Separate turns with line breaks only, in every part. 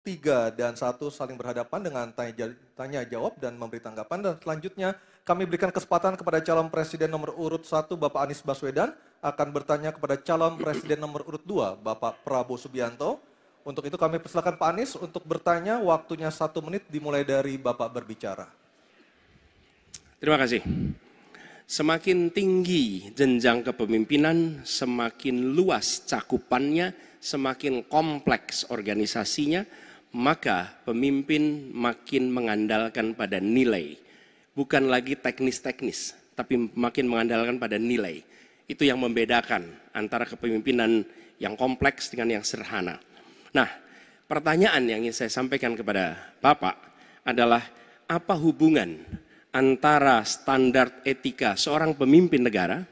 tiga dan satu saling berhadapan dengan tanya, jawab dan memberi tanggapan. Dan selanjutnya kami berikan kesempatan kepada calon presiden nomor urut satu Bapak Anies Baswedan akan bertanya kepada calon presiden nomor urut dua Bapak Prabowo Subianto. Untuk itu kami persilakan Pak Anies untuk bertanya waktunya satu menit dimulai dari Bapak berbicara.
Terima kasih. Semakin tinggi jenjang kepemimpinan, semakin luas cakupannya, semakin kompleks organisasinya, maka pemimpin makin mengandalkan pada nilai, bukan lagi teknis-teknis, tapi makin mengandalkan pada nilai. Itu yang membedakan antara kepemimpinan yang kompleks dengan yang sederhana. Nah, pertanyaan yang ingin saya sampaikan kepada Bapak adalah apa hubungan antara standar etika seorang pemimpin negara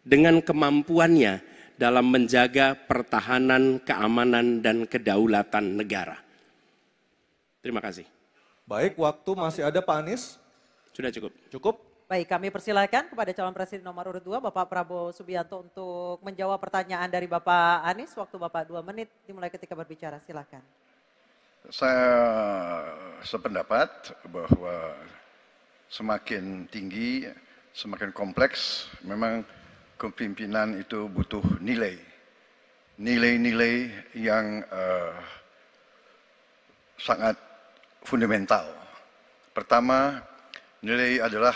dengan kemampuannya dalam menjaga pertahanan, keamanan, dan kedaulatan negara. Terima kasih.
Baik, waktu masih ada Pak Anies. Sudah
cukup. Cukup. Baik, kami persilakan kepada calon presiden nomor urut 2 Bapak Prabowo Subianto untuk menjawab pertanyaan dari Bapak Anies. Waktu Bapak 2 menit dimulai ketika berbicara, silakan.
Saya sependapat bahwa semakin tinggi, semakin kompleks, memang kepimpinan itu butuh nilai. Nilai-nilai yang uh, sangat fundamental. Pertama, nilai adalah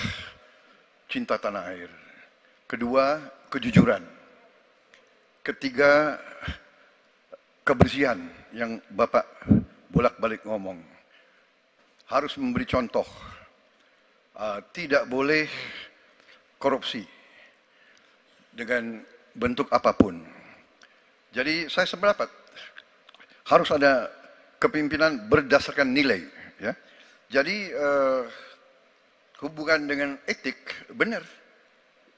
cinta tanah air. Kedua, kejujuran. Ketiga, kebersihan yang Bapak bolak-balik ngomong. Harus memberi contoh. Uh, tidak boleh korupsi dengan bentuk apapun. Jadi saya seberapa harus ada kepimpinan berdasarkan nilai. Ya. Jadi eh, hubungan dengan etik benar.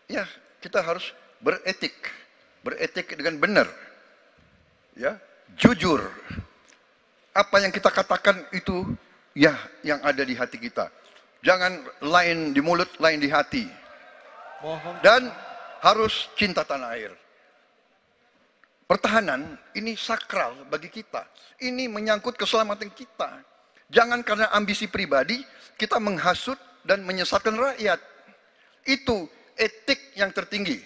Ya kita harus beretik, beretik dengan benar. Ya jujur. Apa yang kita katakan itu ya yang ada di hati kita. Jangan lain di mulut, lain di hati. Dan harus cinta tanah air. Pertahanan ini sakral bagi kita. Ini menyangkut keselamatan kita. Jangan karena ambisi pribadi kita menghasut dan menyesatkan rakyat. Itu etik yang tertinggi.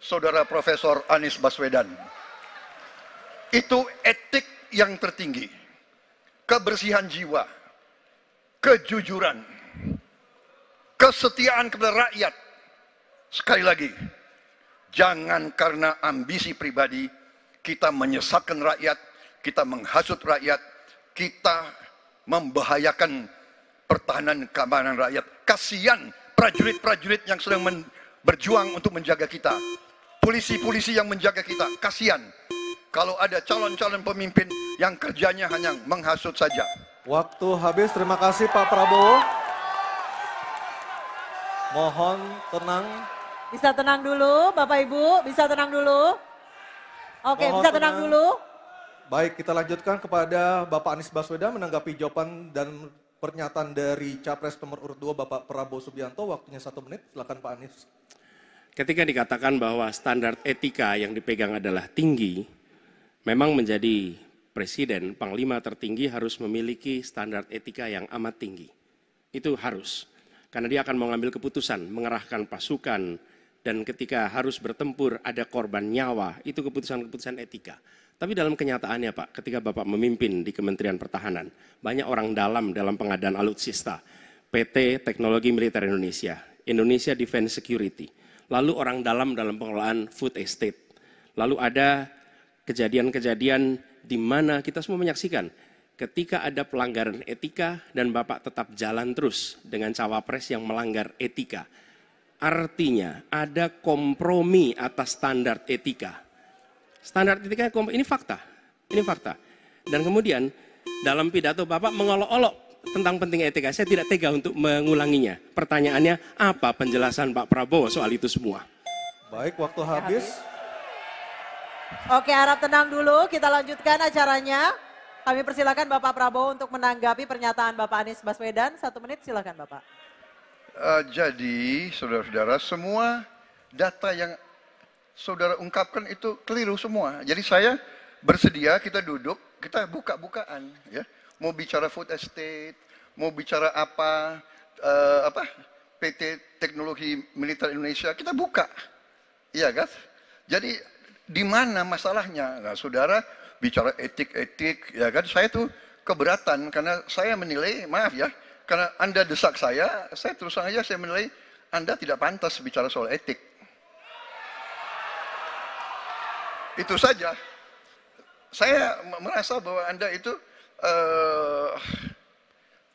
Saudara Profesor Anies Baswedan. Itu etik yang tertinggi. Kebersihan jiwa, kejujuran, kesetiaan kepada rakyat, Sekali lagi, jangan karena ambisi pribadi kita menyesatkan rakyat, kita menghasut rakyat, kita membahayakan pertahanan keamanan rakyat. Kasihan prajurit-prajurit yang sedang berjuang untuk menjaga kita. Polisi-polisi yang menjaga kita, kasihan. Kalau ada calon-calon pemimpin yang kerjanya hanya
menghasut saja. Waktu habis, terima kasih Pak Prabowo. Mohon tenang, bisa tenang dulu, Bapak Ibu, bisa tenang dulu. Oke, Mohon bisa tenang, tenang dulu. Baik, kita lanjutkan kepada Bapak Anies Baswedan menanggapi jawaban dan pernyataan dari Capres nomor urut 2 Bapak Prabowo Subianto. Waktunya satu menit, silakan Pak Anies.
Ketika dikatakan bahwa standar etika yang dipegang adalah tinggi, memang menjadi presiden, panglima tertinggi harus memiliki standar etika yang amat tinggi. Itu harus. Karena dia akan mengambil keputusan, mengerahkan pasukan, dan ketika harus bertempur ada korban nyawa, itu keputusan-keputusan etika. Tapi dalam kenyataannya Pak, ketika Bapak memimpin di Kementerian Pertahanan, banyak orang dalam dalam pengadaan alutsista, PT Teknologi Militer Indonesia, Indonesia Defense Security, lalu orang dalam dalam pengelolaan food estate, lalu ada kejadian-kejadian di mana kita semua menyaksikan ketika ada pelanggaran etika dan Bapak tetap jalan terus dengan cawapres yang melanggar etika Artinya ada kompromi atas standar etika. Standar etika ini fakta. Ini fakta. Dan kemudian dalam pidato Bapak mengolok-olok tentang penting etika. Saya tidak tega untuk mengulanginya. Pertanyaannya apa penjelasan Pak Prabowo soal itu semua?
Baik, waktu habis.
Oke, harap tenang dulu. Kita lanjutkan acaranya. Kami persilakan Bapak Prabowo untuk menanggapi pernyataan Bapak Anies Baswedan. Satu menit silakan Bapak.
Eh, jadi saudara-saudara semua data yang saudara ungkapkan itu keliru semua. Jadi saya bersedia kita duduk, kita buka-bukaan ya. Mau bicara food estate, mau bicara apa uh, apa PT Teknologi Militer Indonesia, kita buka. Iya kan? Jadi di mana masalahnya? Nah, saudara bicara etik-etik ya kan saya tuh keberatan karena saya menilai maaf ya karena Anda desak saya, saya terus saja saya menilai Anda tidak pantas bicara soal etik. Itu saja. Saya merasa bahwa Anda itu uh,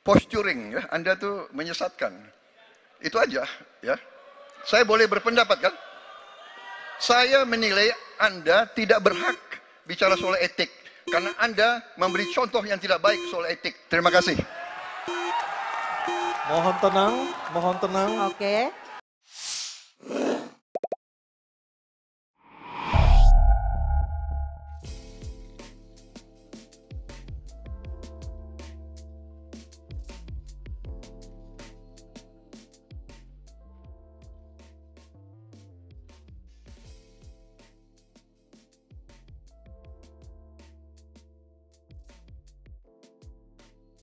posturing, ya. Anda tuh menyesatkan. Itu aja, ya. Saya boleh berpendapat kan? Saya menilai Anda tidak berhak bicara soal etik karena Anda memberi contoh yang tidak baik soal etik. Terima kasih. Mohon tenang, mohon
tenang. Oke. Okay.